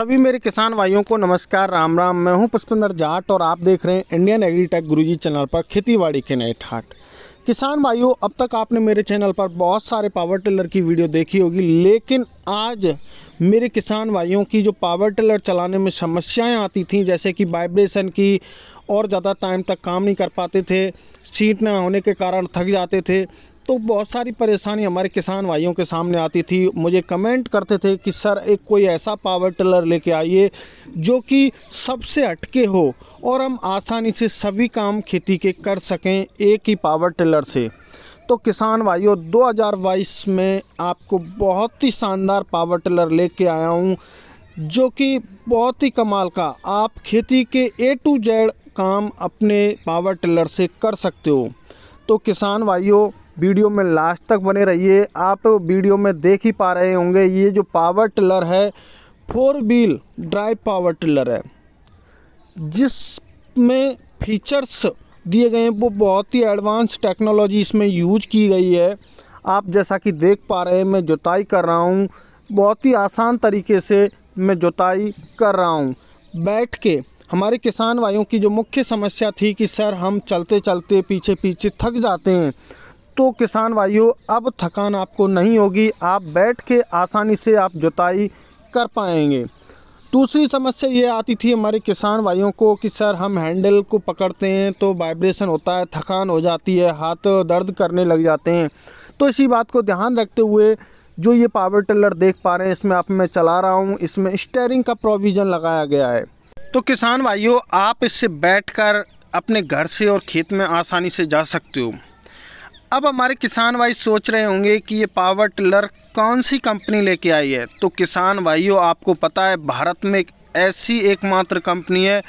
सभी मेरे किसान भाइयों को नमस्कार राम राम मैं हूं पुष्पिंदर जाट और आप देख रहे हैं इंडियन एग्रीटेक गुरुजी चैनल पर बाड़ी के नए ठाट किसान भाइयों अब तक आपने मेरे चैनल पर बहुत सारे पावर टिलर की वीडियो देखी होगी लेकिन आज मेरे किसान भाइयों की जो पावर टिलर चलाने में समस्याएं आती थी जैसे कि वाइब्रेशन की और ज़्यादा टाइम तक काम नहीं कर पाते थे सीट ना होने के कारण थक जाते थे तो बहुत सारी परेशानी हमारे किसान भाइयों के सामने आती थी मुझे कमेंट करते थे कि सर एक कोई ऐसा पावर टिलर लेके आइए जो कि सबसे हटके हो और हम आसानी से सभी काम खेती के कर सकें एक ही पावर टिलर से तो किसान भाइयों 2022 में आपको बहुत ही शानदार पावर टिलर लेके आया हूँ जो कि बहुत ही कमाल का आप खेती के ए टू जेड काम अपने पावर टिलर से कर सकते हो तो किसान भाइयों वीडियो में लास्ट तक बने रहिए आप वीडियो में देख ही पा रहे होंगे ये जो पावर टिलर है four wheel drive power tiller है जिसमें फीचर्स दिए गए हैं वो बहुत ही एडवांस टेक्नोलॉजी इसमें यूज की गई है आप जैसा कि देख पा रहे हैं मैं जुताई कर रहा हूँ बहुत ही आसान तरीके से मैं जुताई कर रहा हूँ बैठ के हमारे किसान भाइयों की जो मुख्य समस्या थी कि सर हम चलते चलते पीछे पीछे थक जाते हैं तो किसान भाइयों अब थकान आपको नहीं होगी आप बैठ के आसानी से आप जुताई कर पाएंगे दूसरी समस्या ये आती थी हमारे किसान भाइयों को कि सर हम हैंडल को पकड़ते हैं तो वाइब्रेशन होता है थकान हो जाती है हाथ दर्द करने लग जाते हैं तो इसी बात को ध्यान रखते हुए जो ये पावर टिलर देख पा रहे हैं इसमें आप मैं चला रहा हूँ इसमें स्टेयरिंग का प्रोविज़न लगाया गया है तो किसान भाइयों आप इससे बैठकर अपने घर से और खेत में आसानी से जा सकते हो अब हमारे किसान भाई सोच रहे होंगे कि ये पावर टिलर कौन सी कंपनी लेके आई है तो किसान भाइयों आपको पता है भारत में ऐसी एकमात्र कंपनी है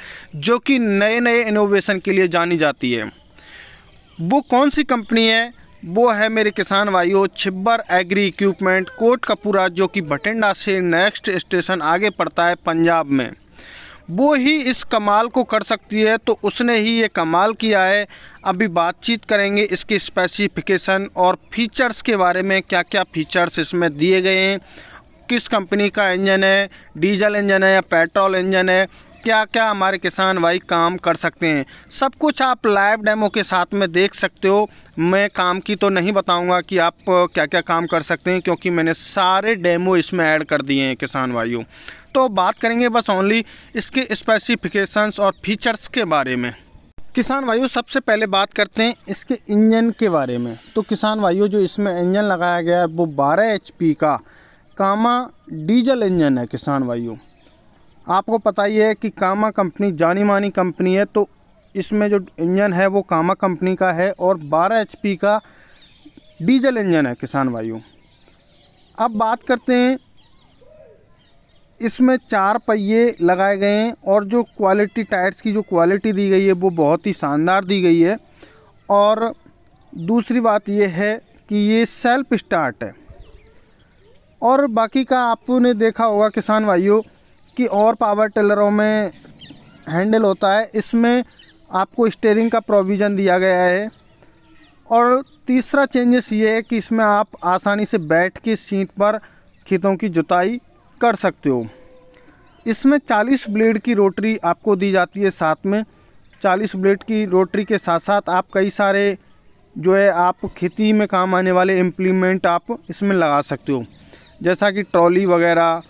जो कि नए नए इनोवेशन के लिए जानी जाती है वो कौन सी कंपनी है वो है मेरे किसान भाइयों छिब्बर एग्री इक्विपमेंट कोट कपूरा जो कि भटिंडा से नेक्स्ट स्टेशन आगे पड़ता है पंजाब में वो ही इस कमाल को कर सकती है तो उसने ही ये कमाल किया है अभी बातचीत करेंगे इसके स्पेसिफिकेशन और फीचर्स के बारे में क्या क्या फीचर्स इसमें दिए गए हैं किस कंपनी का इंजन है डीजल इंजन है या पेट्रोल इंजन है क्या क्या हमारे किसान भाई काम कर सकते हैं सब कुछ आप लाइव डेमो के साथ में देख सकते हो मैं काम की तो नहीं बताऊंगा कि आप क्या क्या काम कर सकते हैं क्योंकि मैंने सारे डेमो इसमें ऐड कर दिए हैं किसान भाइयों तो बात करेंगे बस ओनली इसके स्पेसिफिकेशंस और फीचर्स के बारे में किसान वायु सबसे पहले बात करते हैं इसके इंजन के बारे में तो किसान वायु जो इसमें इंजन लगाया गया है वो बारह एच का कामा डीजल इंजन है किसान वायु आपको पता ही है कि कामा कंपनी जानी मानी कंपनी है तो इसमें जो इंजन है वो कामा कंपनी का है और 12 एच का डीजल इंजन है किसान भाइयों अब बात करते हैं इसमें चार पहिए लगाए गए हैं और जो क्वालिटी टायर्स की जो क्वालिटी दी गई है वो बहुत ही शानदार दी गई है और दूसरी बात ये है कि ये सेल्फ स्टार्ट है और बाकी का आपने देखा होगा किसान भाइयों कि और पावर टेलरों में हैंडल होता है इसमें आपको स्टेयरिंग का प्रोविज़न दिया गया है और तीसरा चेंजेस ये है कि इसमें आप आसानी से बैठ के सीट पर खेतों की जुताई कर सकते हो इसमें 40 ब्लेड की रोटरी आपको दी जाती है साथ में 40 ब्लेड की रोटरी के साथ साथ आप कई सारे जो है आप खेती में काम आने वाले इम्प्लीमेंट आप इसमें लगा सकते हो जैसा कि ट्रॉली वगैरह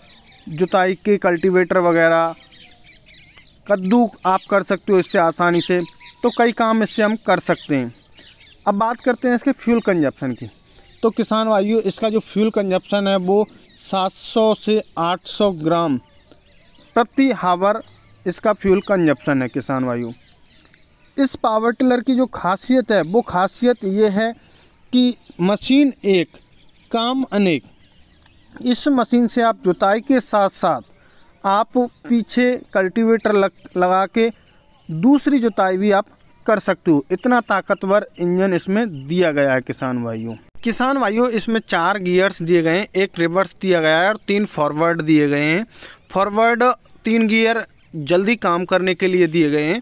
जुताई के कल्टीवेटर वगैरह कद्दू आप कर सकते हो इससे आसानी से तो कई काम इससे हम कर सकते हैं अब बात करते हैं इसके फ्यूल कंजप्शन की तो किसान भाइयों इसका जो फ्यूल कंजप्शन है वो 700 से 800 ग्राम प्रति हावर इसका फ्यूल कंजप्शन है किसान वायु इस पावर टिलर की जो खासियत है वो खासियत ये है कि मशीन एक काम अनेक इस मशीन से आप जुताई के साथ साथ आप पीछे कल्टीवेटर लग लगा के दूसरी जुताई भी आप कर सकते हो इतना ताकतवर इंजन इसमें दिया गया है किसान भाइयों किसान भाइयों इसमें चार गियर्स दिए गए हैं एक रिवर्स दिया गया है और तीन फॉरवर्ड दिए गए हैं फॉरवर्ड तीन गियर जल्दी काम करने के लिए दिए गए हैं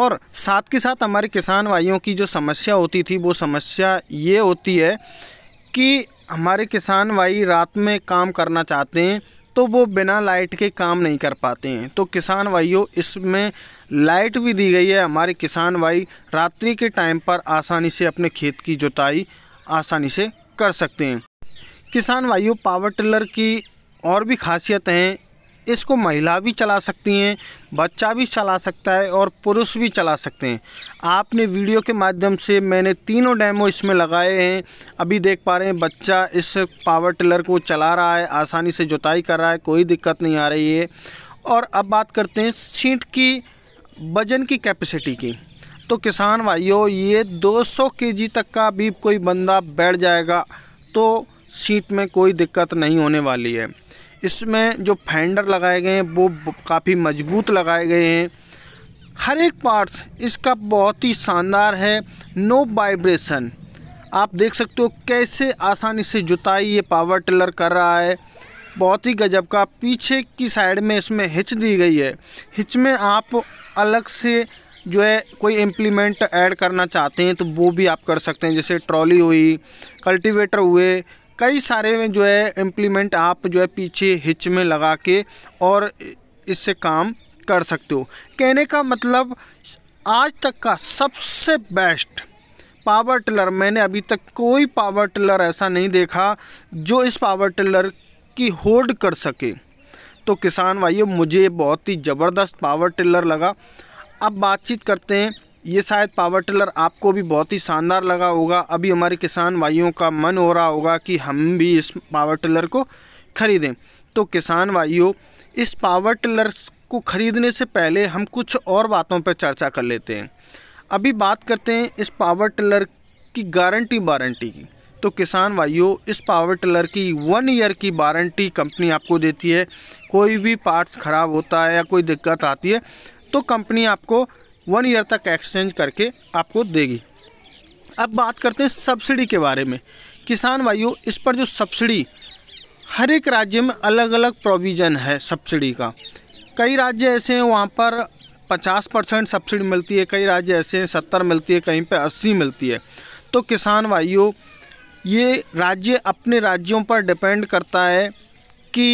और साथ के साथ हमारे किसान भाइयों की जो समस्या होती थी वो समस्या ये होती है कि हमारे किसान भाई रात में काम करना चाहते हैं तो वो बिना लाइट के काम नहीं कर पाते हैं तो किसान भाइयों इसमें लाइट भी दी गई है हमारे किसान भाई रात्रि के टाइम पर आसानी से अपने खेत की जुताई आसानी से कर सकते हैं किसान भाइयों पावर टिलर की और भी खासियत हैं इसको महिला भी चला सकती हैं बच्चा भी चला सकता है और पुरुष भी चला सकते हैं आपने वीडियो के माध्यम से मैंने तीनों डैमो इसमें लगाए हैं अभी देख पा रहे हैं बच्चा इस पावर टिलर को चला रहा है आसानी से जुताई कर रहा है कोई दिक्कत नहीं आ रही है और अब बात करते हैं सीट की वजन की कैपेसिटी की तो किसान भाइयों ये 200 जी तक का भी कोई बंदा बैठ जाएगा तो सीट में कोई दिक्कत नहीं होने वाली है इसमें जो फैंडर लगाए गए हैं वो काफ़ी मजबूत लगाए गए हैं हर एक पार्ट्स इसका बहुत ही शानदार है नो वाइब्रेशन आप देख सकते हो कैसे आसानी से जुताई ये पावर टिलर कर रहा है बहुत ही गजब का पीछे की साइड में इसमें हिच दी गई है हिच में आप अलग से जो है कोई इम्प्लीमेंट ऐड करना चाहते हैं तो वो भी आप कर सकते हैं जैसे ट्रॉली हुई कल्टीवेटर हुए कई सारे में जो है इम्प्लीमेंट आप जो है पीछे हिच में लगा के और इससे काम कर सकते हो कहने का मतलब आज तक का सबसे बेस्ट पावर टिलर मैंने अभी तक कोई पावर टिलर ऐसा नहीं देखा जो इस पावर टिलर की होल्ड कर सके तो किसान भाइयों मुझे बहुत ही ज़बरदस्त पावर टिलर लगा अब बातचीत करते हैं ये शायद पावर टिलर आपको भी बहुत ही शानदार लगा होगा अभी हमारे किसान भाइयों का मन हो रहा होगा कि हम भी इस पावर टिलर को ख़रीदें तो किसान भाइयों इस पावर टिलर को ख़रीदने से पहले हम कुछ और बातों पर चर्चा कर लेते हैं अभी बात करते हैं इस पावर टिलर की गारंटी वारंटी की तो किसान भाइयों इस पावर टिलर की वन ईयर की वारंटी कंपनी आपको देती है कोई भी पार्ट्स ख़राब होता है या कोई दिक्कत आती है तो कंपनी आपको वन ईयर तक एक्सचेंज करके आपको देगी अब बात करते हैं सब्सिडी के बारे में किसान भाइयों इस पर जो सब्सिडी हर एक राज्य में अलग अलग प्रोविज़न है सब्सिडी का कई राज्य ऐसे हैं वहाँ पर पचास परसेंट सब्सिडी मिलती है कई राज्य ऐसे हैं सत्तर मिलती है कहीं पर अस्सी मिलती है तो किसान भाइयों ये राज्य अपने राज्यों पर डिपेंड करता है कि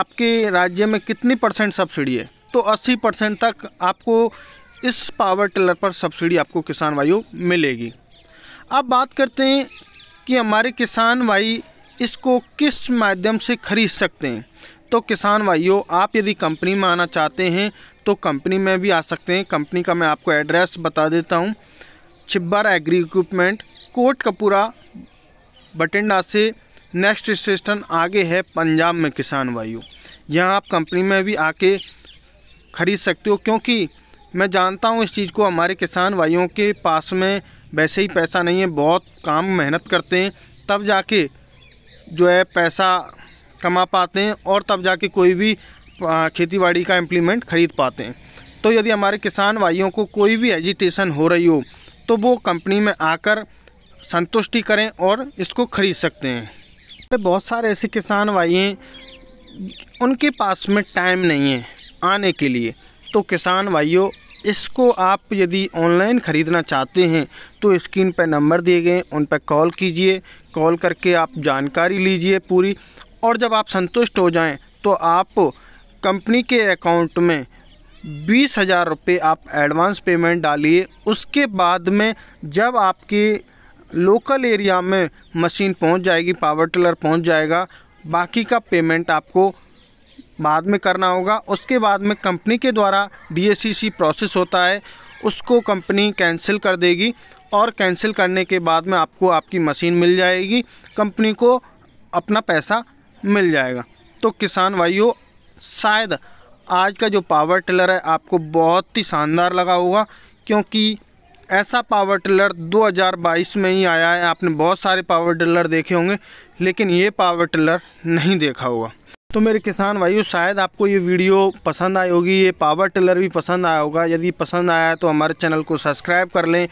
आपके राज्य में कितनी परसेंट सब्सिडी है तो 80 परसेंट तक आपको इस पावर टिलर पर सब्सिडी आपको किसान भाइयों मिलेगी अब बात करते हैं कि हमारे किसान भाई इसको किस माध्यम से खरीद सकते हैं तो किसान भाइयों आप यदि कंपनी में आना चाहते हैं तो कंपनी में भी आ सकते हैं कंपनी का मैं आपको एड्रेस बता देता हूँ छिब्बर एग्री इक्विपमेंट कोट कपूरा बटिंडा से नेक्स्ट स्टेशन आगे है पंजाब में किसान भाइयों यहाँ आप कंपनी में भी आके खरीद सकते हो क्योंकि मैं जानता हूँ इस चीज़ को हमारे किसान भाइयों के पास में वैसे ही पैसा नहीं है बहुत काम मेहनत करते हैं तब जाके जो है पैसा कमा पाते हैं और तब जाके कोई भी खेती बाड़ी का इम्प्लीमेंट ख़रीद पाते हैं तो यदि हमारे किसान भाइयों को कोई भी एजिटेशन हो रही हो तो वो कंपनी में आकर संतुष्टि करें और इसको ख़रीद सकते हैं तो बहुत सारे ऐसे किसान भाई हैं उनके पास में टाइम नहीं है आने के लिए तो किसान भाइयों इसको आप यदि ऑनलाइन ख़रीदना चाहते हैं तो स्क्रीन पर नंबर दिए गए उन पर कॉल कीजिए कॉल करके आप जानकारी लीजिए पूरी और जब आप संतुष्ट हो जाएं तो आप कंपनी के अकाउंट में बीस हज़ार रुपये आप एडवांस पेमेंट डालिए उसके बाद में जब आपके लोकल एरिया में मशीन पहुंच जाएगी पावर टिलर पहुंच जाएगा बाकी का पेमेंट आपको बाद में करना होगा उसके बाद में कंपनी के द्वारा डी प्रोसेस होता है उसको कंपनी कैंसिल कर देगी और कैंसिल करने के बाद में आपको आपकी मशीन मिल जाएगी कंपनी को अपना पैसा मिल जाएगा तो किसान भाइयों शायद आज का जो पावर टिलर है आपको बहुत ही शानदार लगा होगा क्योंकि ऐसा पावर टिलर 2022 में ही आया है आपने बहुत सारे पावर टिलर देखे होंगे लेकिन ये पावर टिलर नहीं देखा होगा तो मेरे किसान भाइयों शायद आपको ये वीडियो पसंद आई होगी ये पावर टिलर भी पसंद आया होगा यदि पसंद आया है तो हमारे चैनल को सब्सक्राइब कर लें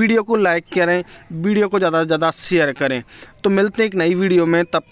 वीडियो को लाइक करें वीडियो को ज़्यादा से ज़्यादा शेयर करें तो मिलते हैं एक नई वीडियो में तब